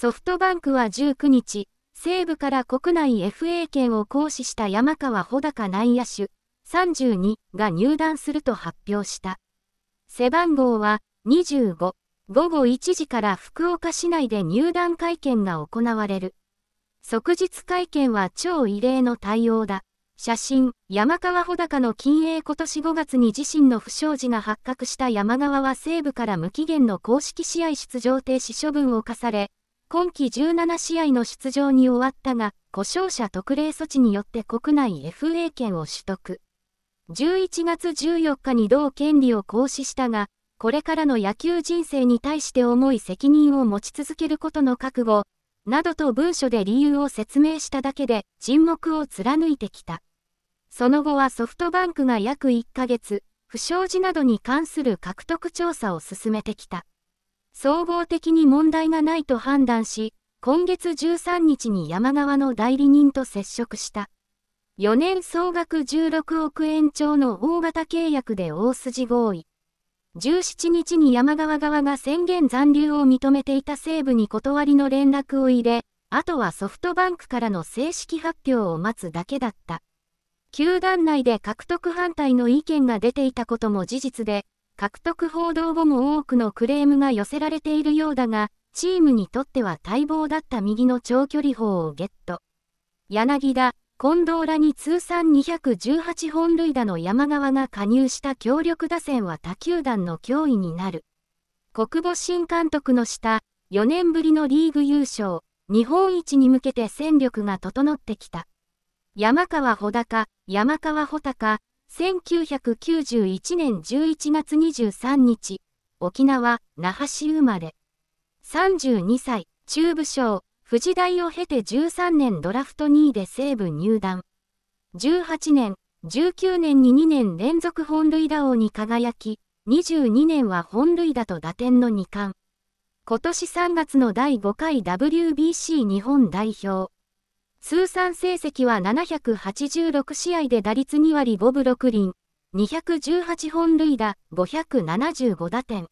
ソフトバンクは19日、西部から国内 FA 権を行使した山川穂高内野手32が入団すると発表した。背番号は25、午後1時から福岡市内で入団会見が行われる。即日会見は超異例の対応だ。写真、山川穂高の金鋭今年5月に自身の不祥事が発覚した山川は西部から無期限の公式試合出場停止処分を課され、今季17試合の出場に終わったが、故障者特例措置によって国内 FA 権を取得。11月14日に同権利を行使したが、これからの野球人生に対して重い責任を持ち続けることの覚悟、などと文書で理由を説明しただけで沈黙を貫いてきた。その後はソフトバンクが約1ヶ月、不祥事などに関する獲得調査を進めてきた。総合的に問題がないと判断し、今月13日に山側の代理人と接触した。4年総額16億円超の大型契約で大筋合意。17日に山川側が宣言残留を認めていた西部に断りの連絡を入れ、あとはソフトバンクからの正式発表を待つだけだった。球団内で獲得反対の意見が出ていたことも事実で、獲得報道後も多くのクレームが寄せられているようだが、チームにとっては待望だった右の長距離砲をゲット。柳田、近藤らに通算218本塁打の山川が加入した強力打線は他球団の脅威になる。国母新監督の下、4年ぶりのリーグ優勝、日本一に向けて戦力が整ってきた。山川穂高、山川穂高、1991年11月23日、沖縄、那覇市生まれ。32歳、中部省、富大を経て13年ドラフト2位で西武入団。18年、19年に2年連続本塁打王に輝き、22年は本塁打と打点の2冠。今年3月の第5回 WBC 日本代表。通算成績は786試合で打率2割5分6厘、218本塁打、575打点、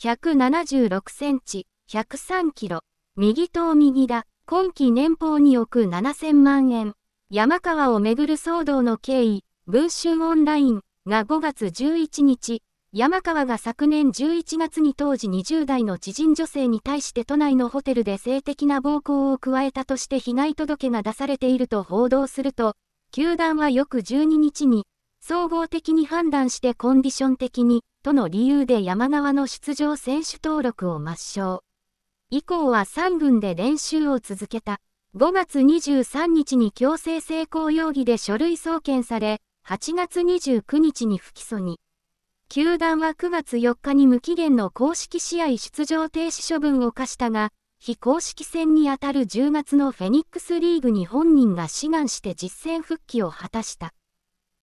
176センチ、103キロ、右投右打、今季年俸2億7000万円、山川をめぐる騒動の経緯、文春オンラインが5月11日、山川が昨年11月に当時20代の知人女性に対して都内のホテルで性的な暴行を加えたとして被害届が出されていると報道すると、球団は翌12日に、総合的に判断してコンディション的に、との理由で山川の出場選手登録を抹消。以降は3軍で練習を続けた。5月23日に強制性交容疑で書類送検され、8月29日に不起訴に。球団は9月4日に無期限の公式試合出場停止処分を課したが、非公式戦にあたる10月のフェニックスリーグに本人が志願して実戦復帰を果たした。